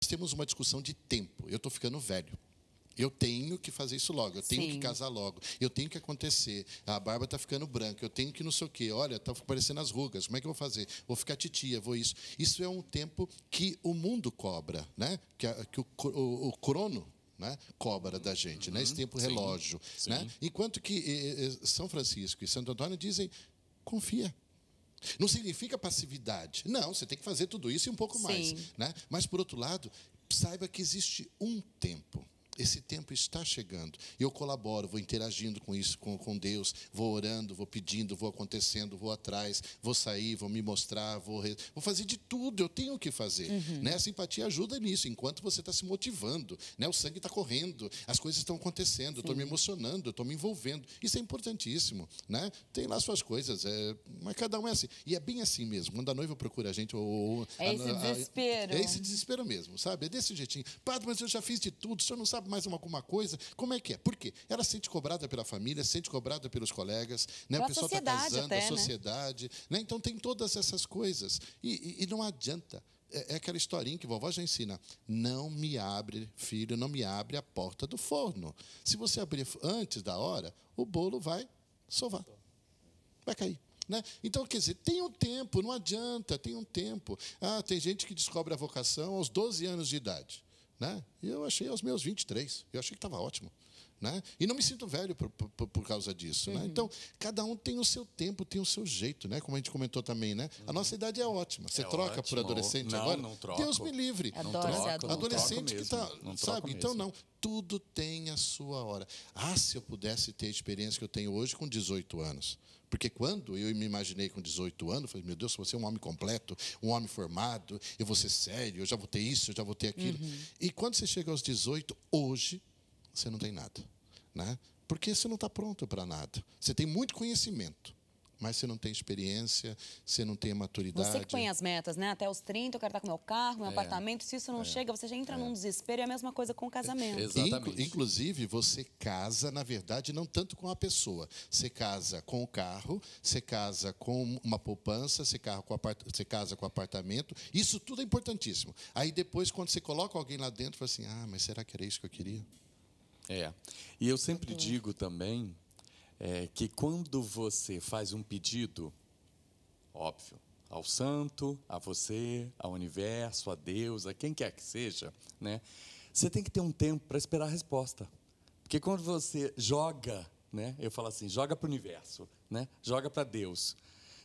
Nós temos uma discussão de tempo. Eu estou ficando velho. Eu tenho que fazer isso logo, eu tenho Sim. que casar logo, eu tenho que acontecer. A barba está ficando branca, eu tenho que não sei o quê. Olha, está aparecendo as rugas, como é que eu vou fazer? Vou ficar titia, vou isso. Isso é um tempo que o mundo cobra, né? que, a, que o, o, o crono né? cobra da gente, né? uhum. né? esse tempo relógio. Sim. Né? Sim. Enquanto que eh, eh, São Francisco e Santo Antônio dizem, confia. Não significa passividade. Não, você tem que fazer tudo isso e um pouco Sim. mais. Né? Mas, por outro lado, saiba que existe um tempo esse tempo está chegando. Eu colaboro, vou interagindo com isso, com, com Deus, vou orando, vou pedindo, vou acontecendo, vou atrás, vou sair, vou me mostrar, vou, re... vou fazer de tudo, eu tenho o que fazer. Uhum. Né? A simpatia ajuda nisso, enquanto você está se motivando, né? o sangue está correndo, as coisas estão acontecendo, estou me emocionando, estou me envolvendo. Isso é importantíssimo. Né? Tem lá suas coisas, é... mas cada um é assim. E é bem assim mesmo. Quando a noiva procura a gente, ou. É esse a, a, desespero. É esse desespero mesmo, sabe? É desse jeitinho. Padre, mas eu já fiz de tudo, o senhor não sabe mais alguma coisa. Como é que é? Por quê? Ela se sente cobrada pela família, sente cobrada pelos colegas, né? a pessoa está casando, até, a né? sociedade. Né? né? Então tem todas essas coisas. e, e, e não adianta é, é aquela historinha que vovó já ensina. Não me abre, filho, não me abre a porta do forno. Se você abrir antes da hora, o bolo vai sovar. Vai cair. Né? Então, quer dizer, tem um tempo, não adianta, tem um tempo. Ah, tem gente que descobre a vocação aos 12 anos de idade. Né? E eu achei aos meus 23. Eu achei que estava ótimo. Né? E não me sinto velho por, por, por causa disso. Né? Uhum. Né? Então, cada um tem o seu tempo, tem o seu jeito, né? como a gente comentou também. Né? A nossa uhum. idade é ótima. Você é troca ótimo. por adolescente não, agora? Não troco. Deus me livre. Adoro, é não troco, Adolescente tá, não que está. Sabe? Então, mesmo. Então, não. Tudo tem a sua hora. Ah, se eu pudesse ter a experiência que eu tenho hoje com 18 anos. Porque quando eu me imaginei com 18 anos, eu falei, meu Deus, se você é um homem completo, um homem formado, eu vou ser sério, eu já vou ter isso, eu já vou ter aquilo. Uhum. E quando você chega aos 18, hoje, você não tem nada. Né? Porque você não está pronto para nada. Você tem muito conhecimento, mas você não tem experiência, você não tem maturidade. Você que põe as metas, né? Até os 30 eu quero estar com meu carro, meu é, apartamento. Se isso não é, chega, você já entra é. num desespero. É a mesma coisa com o casamento. Exatamente. inclusive, você casa, na verdade, não tanto com a pessoa. Você casa com o carro, você casa com uma poupança, você, carro com você casa com apartamento. Isso tudo é importantíssimo. Aí depois, quando você coloca alguém lá dentro, fala assim, ah, mas será que era isso que eu queria? É. E eu sempre digo também é, que quando você faz um pedido, óbvio, ao santo, a você, ao universo, a Deus, a quem quer que seja, né? Você tem que ter um tempo para esperar a resposta. Porque quando você joga, né? Eu falo assim, joga para o universo, né? Joga para Deus.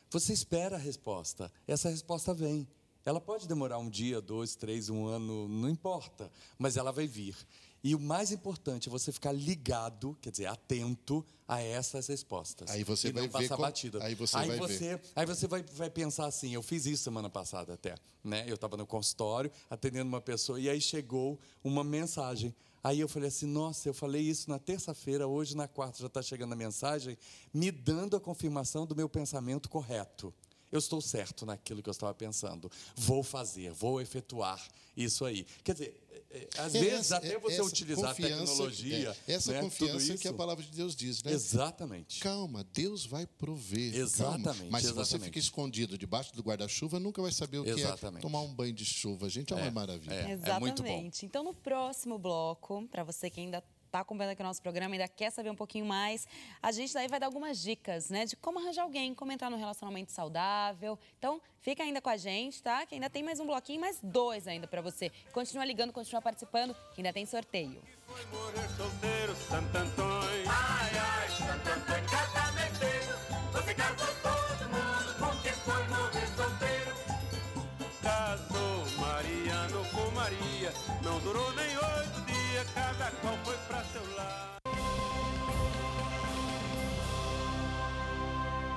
Você espera a resposta. Essa resposta vem. Ela pode demorar um dia, dois, três, um ano, não importa, mas ela vai vir. E o mais importante é você ficar ligado, quer dizer, atento a essas respostas. Aí você e vai não passar batida. Aí você, aí vai, você, ver. Aí você vai, vai pensar assim, eu fiz isso semana passada até, né? Eu estava no consultório atendendo uma pessoa e aí chegou uma mensagem. Aí eu falei assim, nossa, eu falei isso na terça-feira, hoje na quarta já está chegando a mensagem, me dando a confirmação do meu pensamento correto eu estou certo naquilo que eu estava pensando. Vou fazer, vou efetuar isso aí. Quer dizer, é, às é, vezes, essa, até é, você utilizar a tecnologia. É, né, essa né, confiança que a palavra de Deus diz, né? Exatamente. Calma, Deus vai prover. Exatamente. Calma. Mas exatamente. se você fica escondido debaixo do guarda-chuva, nunca vai saber o exatamente. que é tomar um banho de chuva. Gente, é uma é, maravilha. É, exatamente. Então, no próximo bloco, para você que ainda está acompanhando aqui o nosso programa, ainda quer saber um pouquinho mais, a gente daí vai dar algumas dicas, né? De como arranjar alguém, como entrar num relacionamento saudável. Então, fica ainda com a gente, tá? Que ainda tem mais um bloquinho, mais dois ainda para você. Continua ligando, continua participando, que ainda tem sorteio. Mariano com Maria, não durou nem oito dias, cada qual foi